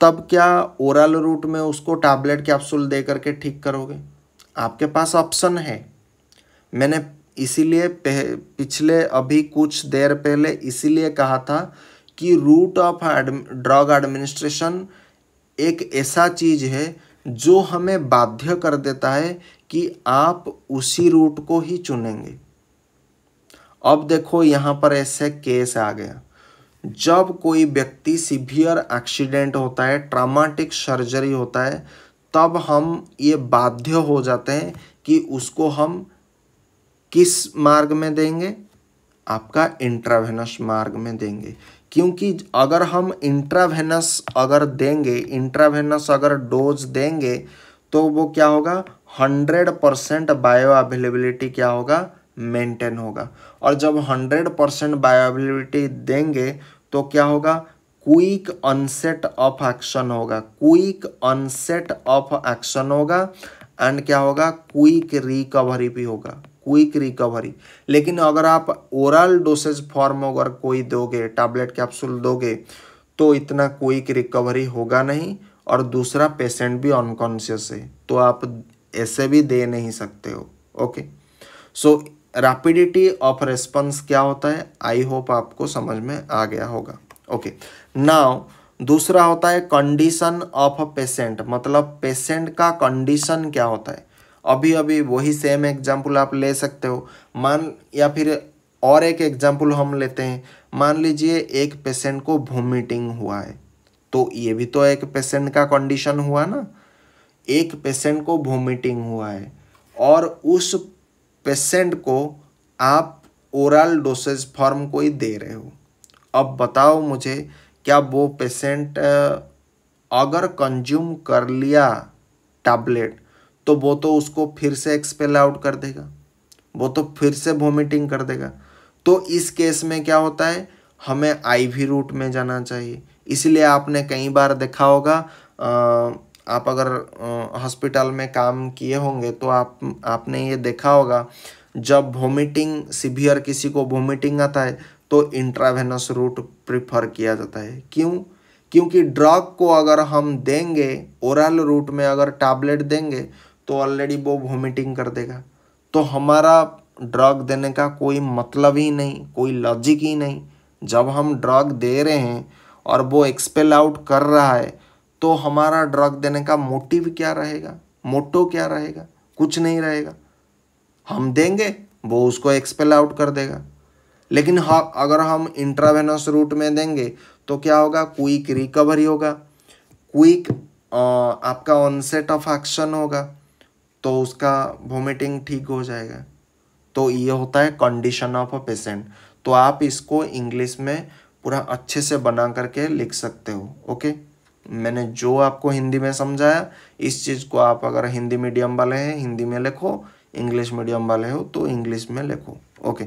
तब क्या ओरल रूट में उसको टैबलेट कैप्सूल दे करके ठीक करोगे आपके पास ऑप्शन है मैंने इसीलिए पिछले अभी कुछ देर पहले इसीलिए कहा था कि रूट ऑफ ड्रग एडमिनिस्ट्रेशन एक ऐसा चीज़ है जो हमें बाध्य कर देता है कि आप उसी रूट को ही चुनेंगे अब देखो यहाँ पर ऐसे केस आ गया जब कोई व्यक्ति सीवियर एक्सीडेंट होता है ट्रामाटिक सर्जरी होता है तब हम ये बाध्य हो जाते हैं कि उसको हम किस मार्ग में देंगे आपका इंट्रावेनस मार्ग में देंगे क्योंकि अगर हम इंट्रावेनस अगर देंगे इंट्रावेनस अगर डोज देंगे तो वो क्या होगा हंड्रेड परसेंट बायो अवेलेबिलिटी क्या होगा मेंटेन होगा और जब हंड्रेड परसेंट बायो अवेलेबिलिटी देंगे तो क्या होगा क्विक अनसेट ऑफ एक्शन होगा क्विक अनसेट ऑफ एक्शन होगा एंड क्या होगा क्विक रिकवरी भी होगा क्विक रिकवरी लेकिन अगर आप ओरल डोसेज फॉर्म अगर कोई दोगे टैबलेट कैप्सूल दोगे तो इतना क्विक रिकवरी होगा नहीं और दूसरा पेशेंट भी अनकॉन्शियस है तो आप ऐसे भी दे नहीं सकते हो okay so rapidity of response क्या होता है आई होप आपको समझ में आ गया होगा ओके नाउ दूसरा होता है कंडीशन ऑफ अ पेशेंट मतलब पेशेंट का कंडीशन क्या होता है अभी अभी वही सेम एग्जाम्पल आप ले सकते हो मान या फिर और एक एग्जाम्पल हम लेते हैं मान लीजिए एक पेशेंट को वोमिटिंग हुआ है तो ये भी तो एक पेशेंट का कंडीशन हुआ ना एक पेशेंट को वोमिटिंग हुआ है और उस पेशेंट को आप ओरल डोसेज फॉर्म कोई दे रहे हो अब बताओ मुझे क्या वो पेशेंट अगर कंज्यूम कर लिया टैबलेट तो वो तो उसको फिर से एक्सपेल आउट कर देगा वो तो फिर से वोमिटिंग कर देगा तो इस केस में क्या होता है हमें आईवी रूट में जाना चाहिए इसलिए आपने कई बार देखा होगा आप अगर हॉस्पिटल में काम किए होंगे तो आप आपने ये देखा होगा जब वोमिटिंग सीवियर किसी को वोमिटिंग आता है तो इंट्रावेनस रूट प्रिफर किया जाता है क्यों क्योंकि ड्रग को अगर हम देंगे ओरल रूट में अगर टैबलेट देंगे तो ऑलरेडी वो वोमिटिंग कर देगा तो हमारा ड्रग देने का कोई मतलब ही नहीं कोई लॉजिक ही नहीं जब हम ड्रग दे रहे हैं और वो एक्सपेल आउट कर रहा है तो हमारा ड्रग देने का मोटिव क्या रहेगा मोटो क्या रहेगा कुछ नहीं रहेगा हम देंगे वो उसको एक्सपेल आउट कर देगा लेकिन हाँ अगर हम इंट्रावेनस रूट में देंगे तो क्या होगा क्विक रिकवरी होगा क्विक आपका ऑनसेट ऑफ एक्शन होगा तो उसका वोमिटिंग ठीक हो जाएगा तो ये होता है कंडीशन ऑफ अ पेशेंट तो आप इसको इंग्लिश में पूरा अच्छे से बना करके लिख सकते हो ओके मैंने जो आपको हिंदी में समझाया इस चीज़ को आप अगर हिंदी मीडियम वाले हैं हिंदी में लिखो इंग्लिश मीडियम वाले हो तो इंग्लिश में लिखो okay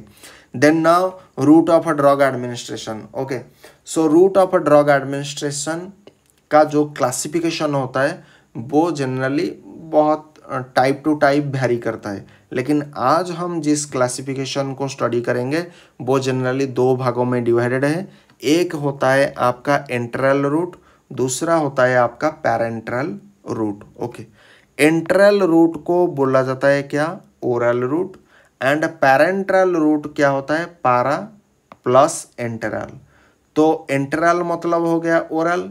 then now route of a drug administration okay so route of a drug administration का जो क्लासिफिकेशन होता है वो जनरली बहुत टाइप टू टाइप वेरी करता है लेकिन आज हम जिस क्लासिफिकेशन को स्टडी करेंगे वो जनरली दो भागों में डिवाइडेड है एक होता है आपका एंट्रल रूट दूसरा होता है आपका parenteral route okay enteral route को बोला जाता है क्या oral route and parenteral route क्या होता है पारा प्लस एंटरल तो एंटरल मतलब हो गया ओरल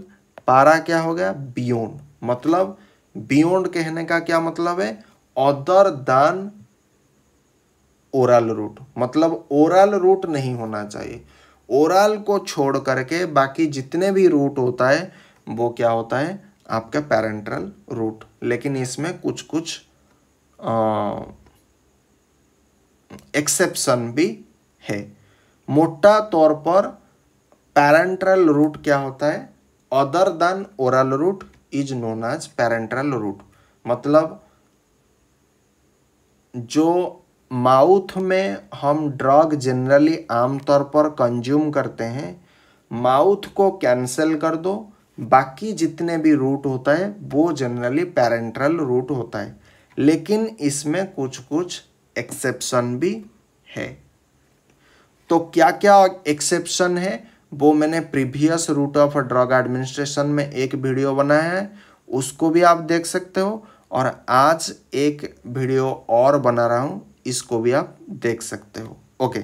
पारा क्या हो गया बियोन मतलब बियॉन्ड कहने का क्या मतलब है अदर दान ओरल रूट मतलब ओरल रूट नहीं होना चाहिए ओरल को छोड़ करके बाकी जितने भी रूट होता है वो क्या होता है आपका पेरेंट्रल रूट लेकिन इसमें कुछ कुछ एक्सेप्शन भी है मोटा तौर पर पेरेंट्रल रूट क्या होता है other than oral route is known as parenteral route मतलब जो माउथ में हम ड्रग जनरली आमतौर पर कंज्यूम करते हैं माउथ को कैंसिल कर दो बाकी जितने भी रूट होता है वो जनरली पेरेंट्रल रूट होता है लेकिन इसमें कुछ कुछ एक्सेप्शन भी है तो क्या क्या एक्सेप्शन है वो मैंने previous route of drug administration में एक वीडियो बनाया है उसको भी आप देख सकते हो और आज एक वीडियो और बना रहा हूँ इसको भी आप देख सकते हो ओके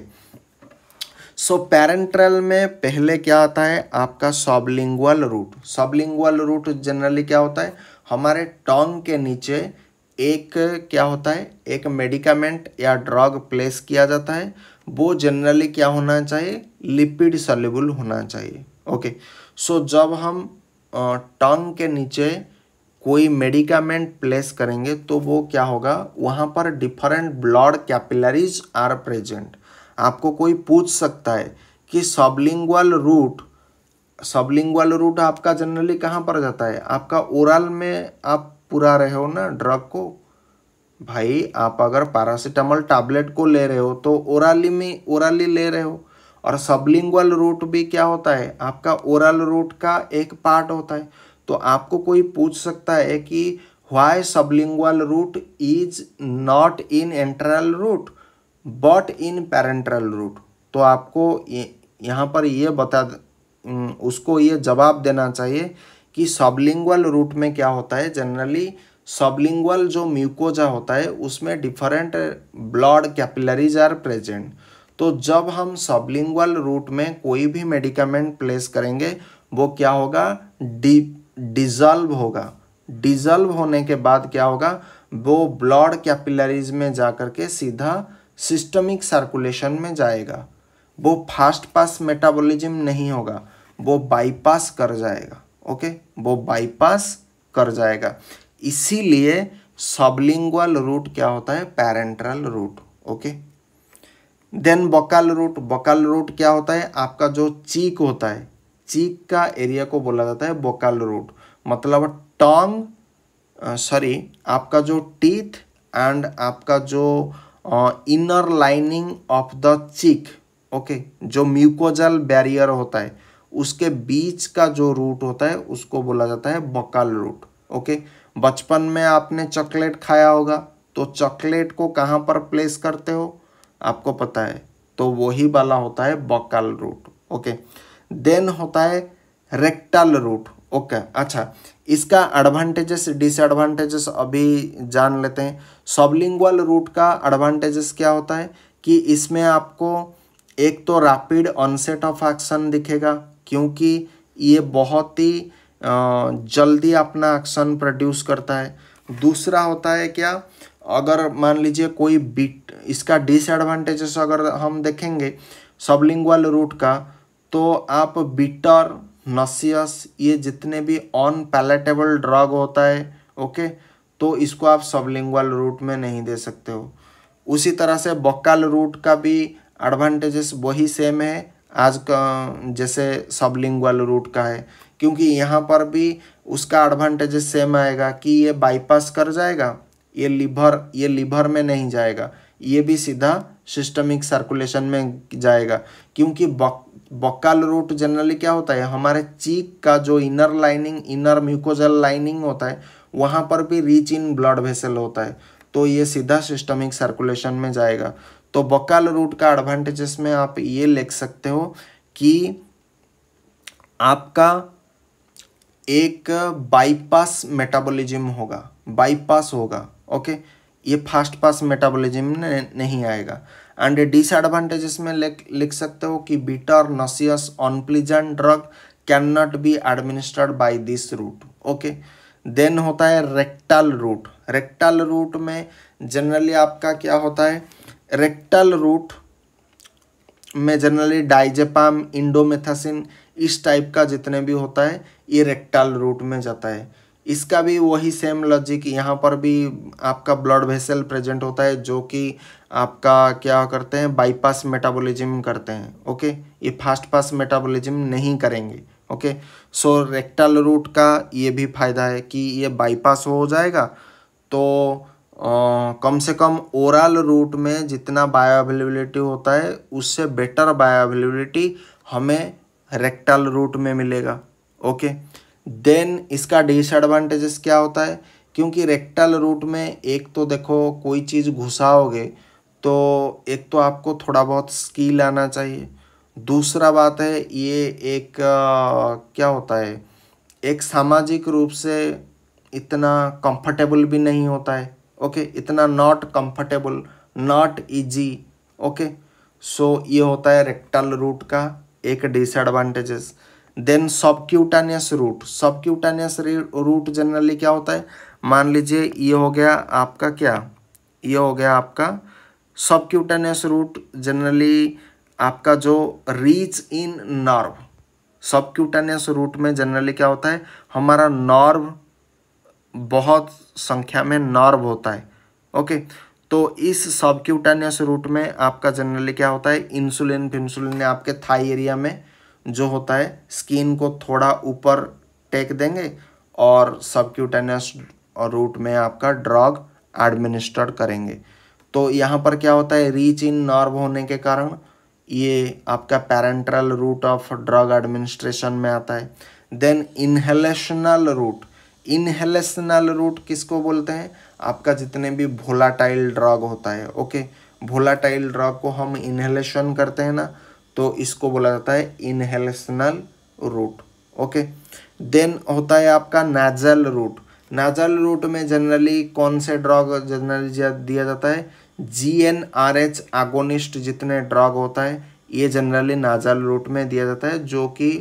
सो पेरेंट्रल में पहले क्या आता है आपका sublingual route sublingual route generally क्या होता है हमारे टोंग के नीचे एक क्या होता है एक मेडिकामेंट या ड्रग प्लेस किया जाता है वो जनरली क्या होना चाहिए लिपिड सलेबुल होना चाहिए ओके सो जब हम टंग के नीचे कोई मेडिकामेंट प्लेस करेंगे तो वो क्या होगा वहाँ पर different blood capillaries are present आपको कोई पूछ सकता है कि सबलिंगुअल रूट सबलिंगुअल रूट आपका जनरली कहाँ पर जाता है आपका ओरल में आप पुरा रहे हो ना ड्रग को भाई आप अगर पैरासीटामोल टैबलेट को ले रहे हो तो ओरली में ओरली ले रहे हो और सबलिंगुअल रूट भी क्या होता है आपका ओरल रूट का एक पार्ट होता है तो आपको कोई पूछ सकता है कि why sublingual route is not in enteral route but in parenteral route तो आपको यहाँ पर ये बता उसको ये जवाब देना चाहिए कि सबलिंगुअल रूट में क्या होता है जनरली सबलिंगुअल जो म्यूकोजा होता है उसमें different blood capillaries are present तो जब हम सबलिंगुअल रूट में कोई भी मेडिकामेंट प्लेस करेंगे वो क्या होगा डी डिजल्व होगा डिजल्व होने के बाद क्या होगा वो ब्लड कैपिलरीज में जा कर के सीधा सिस्टमिक सर्कुलेशन में जाएगा वो फास्ट पास मेटाबॉलिज्म नहीं होगा वो बाईपास कर जाएगा ओके वो बाईपास कर जाएगा इसीलिए सबलिंगुअल रूट क्या होता है parenteral route okay then buccal route buccal route क्या होता है आपका जो चीक होता है चीक का एरिया को बोला जाता है बोकाल रूट मतलब टंग सॉरी आपका जो टीथ एंड आपका जो inner lining of the cheek okay जो म्यूकोजल बैरियर होता है उसके बीच का जो रूट होता है उसको बोला जाता है बकाल रूट ओके बचपन में आपने चॉकलेट खाया होगा तो चॉकलेट को कहाँ पर प्लेस करते हो आपको पता है तो वही वाला होता है बकाल रूट ओके देन होता है रेक्टल रूट ओके अच्छा इसका एडवांटेजेस डिसएडवांटेजेस अभी जान लेते हैं सबलिंगुअल रूट का एडवांटेजेस क्या होता है कि इसमें आपको एक तो रैपिड ऑनसेट ऑफ एक्शन दिखेगा क्योंकि ये बहुत ही जल्दी अपना एक्शन प्रोड्यूस करता है दूसरा होता है क्या अगर मान लीजिए कोई बिट इसका डिसएडवांटेजेस अगर हम देखेंगे सबलिंगुअल रूट का तो आप बिटर नसियस ये जितने भी ऑन पैलेटेबल ड्रग होता है ओके तो इसको आप सबलिंगुअल रूट में नहीं दे सकते हो उसी तरह से बक्काल रूट का भी एडवांटेजेस वही सेम है आज का जैसे सबलिंगुअल रूट का है क्योंकि यहाँ पर भी उसका एडवांटेजेस सेम आएगा कि ये बाईपास कर जाएगा ये लिवर ये लिवर में नहीं जाएगा ये भी सीधा सिस्टमिक सर्कुलेशन में जाएगा क्योंकि बक, बकाल रूट जनरली क्या होता है हमारे चीक का जो inner lining inner mucosal lining होता है वहाँ पर भी रीच इन ब्लड वेसल होता है तो ये सीधा सिस्टमिक सर्कुलेशन में जाएगा तो बकाल रूट का एडवांटेजेस में आप ये लिख सकते हो कि आपका एक बाईपास मेटाबॉलिज्म होगा बाईपास होगा ओके ये फास्ट पास मेटाबॉलिज्म में नहीं आएगा एंड डिसएडवांटेजेस में लिख सकते हो कि bitter nauseous unpleasant drug can not be administered by this route okay then होता है रेक्टल रूट रेक्टल रूट में जनरली आपका क्या होता है रेक्टल रूट में जनरली डाइजेपाम इंडोमेथासिन इस टाइप का जितने भी होता है ये रेक्टल रूट में जाता है इसका भी वही सेम लॉजिक यहाँ पर भी आपका ब्लड वेसल प्रेजेंट होता है जो कि आपका क्या करते हैं बाईपास मेटाबॉलिज्म करते हैं ओके ये फास्ट पास मेटाबॉलिज्म नहीं करेंगे ओके सो रेक्टल रूट का ये भी फायदा है कि ये बाईपास हो जाएगा तो आ, कम से कम ओरल रूट में जितना बायो अवेलेबिलिटी होता है उससे बेटर बायो अवेलेबिलिटी हमें रेक्टल रूट में मिलेगा ओके देन इसका डिसएडवांटेजेस क्या होता है क्योंकि रेक्टल रूट में एक तो देखो कोई चीज़ घुसाओगे तो एक तो आपको थोड़ा बहुत स्किल आना चाहिए दूसरा बात है ये एक आ, क्या होता है एक सामाजिक रूप से इतना कंफर्टेबल भी नहीं होता है ओके इतना not comfortable not easy okay so ये होता है रेक्टल रूट का एक disadvantages then subcutaneous route subcutaneous route generally क्या होता है मान लीजिए ये हो गया आपका क्या ये हो गया आपका सबक्यूटानियस रूट जनरली आपका जो rich in nerve subcutaneous route में जनरली क्या होता है हमारा नर्व बहुत संख्या में नर्व होता है ओके तो इस सबक्यूटानियस रूट में आपका जनरली क्या होता है इंसुलिन फिंसुलिन आपके थाई एरिया में जो होता है स्किन को थोड़ा ऊपर टेक देंगे और सबक्यूटेनस रूट में आपका ड्रग एडमिनिस्टर करेंगे तो यहाँ पर क्या होता है रीच इन नर्व होने के कारण ये आपका parenteral route of drug administration में आता है then inhalational route inhalational route किसको बोलते हैं आपका जितने भी भोलाटाइल ड्रग होता है ओके भोलाटाइल ड्रग को हम इन्हेलेशन करते हैं ना तो इसको बोला जाता है इनहेलेशनल रूट ओके देन होता है आपका नाजल रूट नाजल रूट में जनरली कौन से ड्रग जनरली दिया जाता है G N R H agonist जितने ड्रग होता है ये जनरली नाजल रूट में दिया जाता है जो कि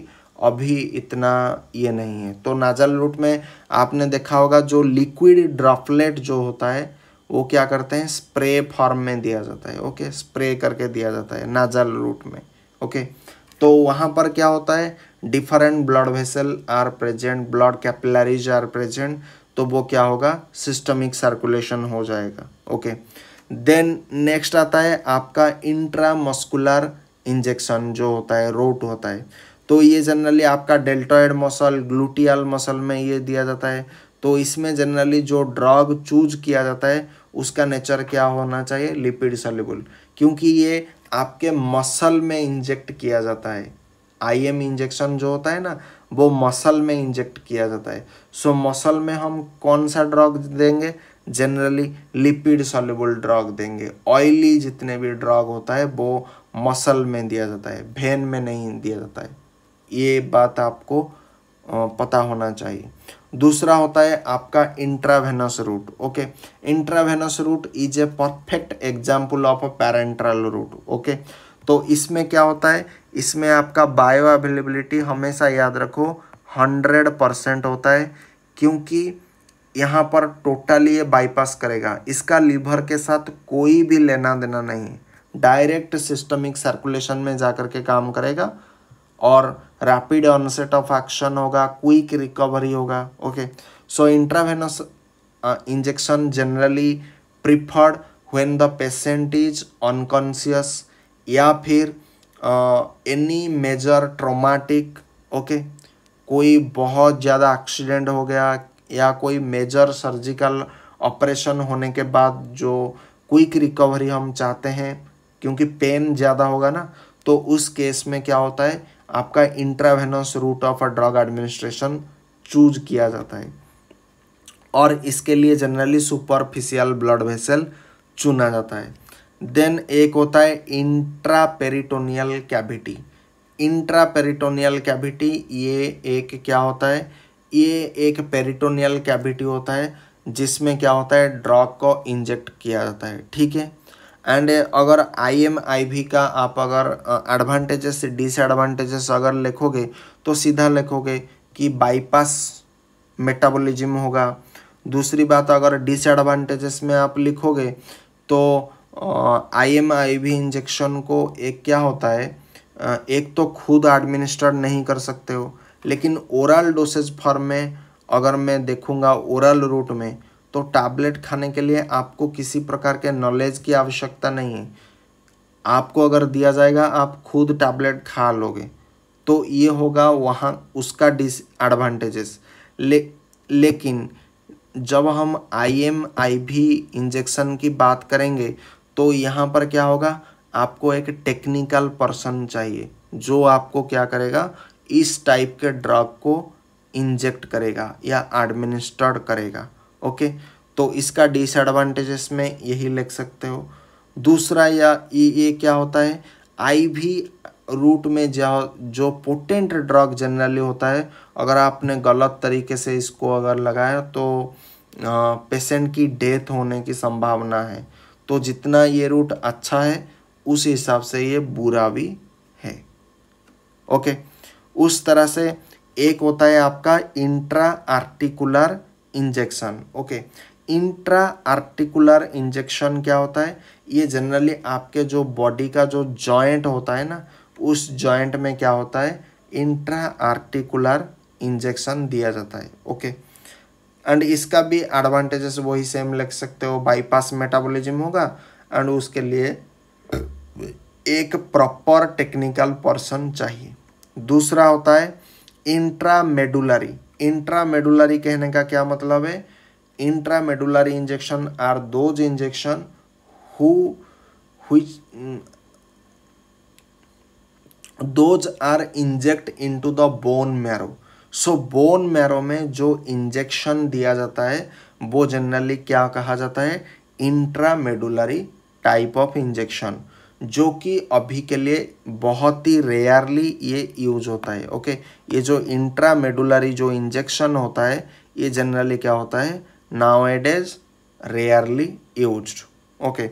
अभी इतना ये नहीं है तो नाजल रूट में आपने देखा होगा जो लिक्विड ड्रॉपलेट जो होता है वो क्या करते हैं स्प्रे फॉर्म में दिया जाता है ओके स्प्रे करके दिया जाता है नाजल रूट में ओके तो वहाँ पर क्या होता है different blood vessel are present blood capillaries are present तो वो क्या होगा सिस्टमिक सर्कुलेशन हो जाएगा ओके देन नेक्स्ट आता है आपका इंट्रामस्कुलर इंजेक्शन जो होता है रोट होता है तो ये जनरली आपका डेल्टॉयड मसल ग्लूटियल मसल में ये दिया जाता है तो इसमें जनरली जो ड्रग चूज किया जाता है उसका नेचर क्या होना चाहिए लिपिड सलेबुल क्योंकि ये आपके मसल में इंजेक्ट किया जाता है आई एम इंजेक्शन जो होता है ना वो मसल में इंजेक्ट किया जाता है सो so, मसल में हम कौन सा ड्रग देंगे जनरली लिपिड सॉल्युबल ड्रग देंगे ऑयली जितने भी ड्रग होता है वो मसल में दिया जाता है भेन में नहीं दिया जाता है ये बात आपको पता होना चाहिए दूसरा होता है आपका intravenous route okay intravenous route is a perfect example of a parenteral route okay तो इसमें क्या होता है इसमें आपका बायो अवेलेबिलिटी हमेशा याद रखो हंड्रेड परसेंट होता है क्योंकि यहाँ पर टोटली ये बाईपास करेगा इसका लीवर के साथ कोई भी लेना देना नहीं डायरेक्ट सिस्टमिक सर्कुलेशन में जा कर के काम करेगा और रैपिड ऑनसेट ऑफ एक्शन होगा क्विक रिकवरी होगा okay so intravenous injection generally preferred when the patient is unconscious या फिर एनी मेजर ट्रोमैटिक ओके कोई बहुत ज़्यादा एक्सीडेंट हो गया या कोई मेजर सर्जिकल ऑपरेशन होने के बाद जो क्विक रिकवरी हम चाहते हैं क्योंकि पेन ज़्यादा होगा ना तो उस केस में क्या होता है आपका intravenous route of a drug administration choose किया जाता है और इसके लिए जनरली सुपरफिशियल ब्लड वेसल चुना जाता है देन एक होता है इंट्रापेरिटोनियल कैविटी इंट्रापेरिटोनियल कैविटी ये एक क्या होता है ये एक पेरिटोनियल कैविटी होता है जिसमें क्या होता है ड्रग को इंजेक्ट किया जाता है ठीक है एंड uh, अगर आई एम आई वी का आप अगर एडवांटेजेस डिसएडवांटेजेस अगर लिखोगे तो सीधा लिखोगे कि बाईपास मेटाबॉलिज्म होगा दूसरी बात अगर डिसएडवांटेजेस में आप लिखोगे तो I M I V injection को एक क्या होता है एक तो खुद एडमिनिस्टर नहीं कर सकते हो लेकिन ओरल डोसेज फॉर्म में अगर मैं देखूंगा ओरल रूट में तो टैबलेट खाने के लिए आपको किसी प्रकार के नॉलेज की आवश्यकता नहीं है आपको अगर दिया जाएगा आप खुद टैबलेट खा लोगे तो ये होगा वहाँ उसका डिसएडवांटेजेस ले लेकिन जब हम आई एम आई भी इंजेक्शन की बात करेंगे तो यहाँ पर क्या होगा आपको एक टेक्निकल पर्सन चाहिए जो आपको क्या करेगा इस टाइप के ड्रग को इंजेक्ट करेगा या एडमिनिस्टर्ड करेगा ओके तो इसका डिसएडवांटेजेस में यही लिख सकते हो दूसरा या ये क्या होता है आई भी रूट में जो जो पोटेंट ड्रग जनरली होता है अगर आपने गलत तरीके से इसको अगर लगाया तो पेशेंट की डेथ होने की संभावना है तो जितना ये रूट अच्छा है उस हिसाब से ये बुरा भी है ओके उस तरह से एक होता है आपका intra articular injection okay intra articular injection क्या होता है ये जनरली आपके जो बॉडी का जो जॉइंट होता है ना उस जॉइंट में क्या होता है इंट्रा आर्टिकुलर इंजेक्शन दिया जाता है ओके okay. एंड इसका भी एडवांटेजेस वही सेम लग सकते हो बाईपास मेटाबोलिज्म होगा एंड उसके लिए एक प्रॉपर टेक्निकल पर्सन चाहिए दूसरा होता है मेडुलरी इंट्रामेडुलरी कहने का क्या मतलब है intramedullary injection are those injection who those are inject into the bone marrow so bone marrow में जो इंजेक्शन दिया जाता है वो जनरली क्या कहा जाता है इंट्रामेडुलरी टाइप ऑफ इंजेक्शन जो कि अभी के लिए बहुत ही रेयरली ये यूज होता है ओके ये जो इंट्रा मेडुलरी जो इंजेक्शन होता है ये जनरली क्या होता है now add as rarely use okay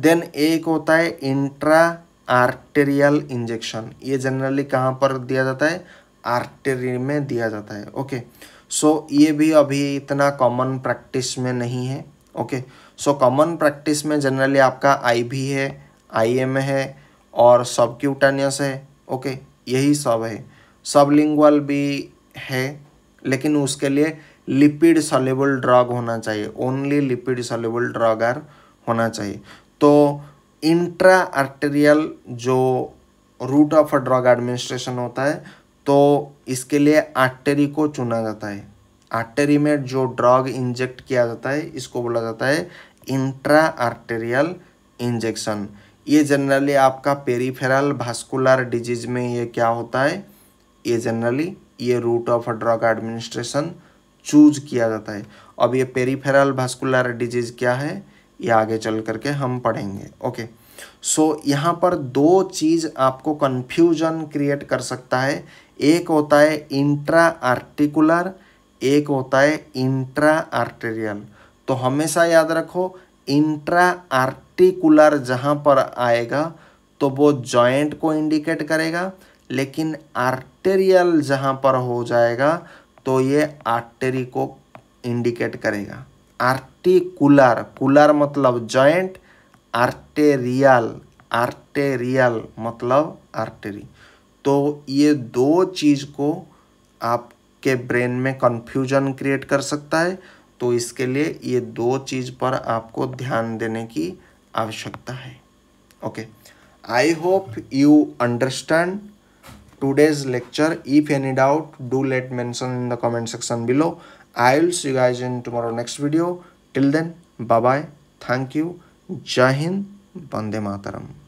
then एक होता है इंट्रा आर्टेरियल इंजेक्शन ये जनरली कहाँ पर दिया जाता है आर्टेरी में दिया जाता है ओके सो so, ये भी अभी इतना कॉमन प्रैक्टिस में नहीं है ओके सो कॉमन प्रैक्टिस में जनरली आपका आई है आई है और सबक्यूटानियस है ओके यही सब है सब लिंगल भी है लेकिन उसके लिए लिपिड सॉलेबल ड्रग होना चाहिए only lipid soluble drug are होना चाहिए तो इंट्रा आर्टेरियल जो route of a drug administration होता है तो इसके लिए आर्टेरी को चुना जाता है आर्टेरी में जो ड्रग इंजेक्ट किया जाता है इसको बोला जाता है इंट्रा आर्टेरियल इंजेक्शन ये जनरली आपका पेरीफेरल भास्कुलर डिजीज में ये क्या होता है ये जनरली ये route of drug administration choose किया जाता है अब ये पेरीफेरल भास्कुलर डिजीज क्या है ये आगे चल करके हम पढ़ेंगे ओके सो so, यहाँ पर दो चीज़ आपको कन्फ्यूजन क्रिएट कर सकता है एक होता है इंट्रा आर्टिकुलर एक होता है इंट्रा आर्टेरियल तो हमेशा याद रखो इंट्रा आर्ट पर्टिकुलर जहाँ पर आएगा तो वो जॉइंट को इंडिकेट करेगा लेकिन आर्टेरियल जहाँ पर हो जाएगा तो ये आर्टेरी को इंडिकेट करेगा आर्टिकुलर कुलर मतलब जॉइंट आर्टेरियल आर्टेरियल मतलब आर्टेरी तो ये दो चीज़ को आपके ब्रेन में कन्फ्यूजन क्रिएट कर सकता है तो इसके लिए ये दो चीज़ पर आपको ध्यान देने की आवश्यकता है okay I hope you understand today's lecture if any doubt do let mention in the comment section below I will see guys in tomorrow next video till then bye thank you जय हिंद वंदे मातरम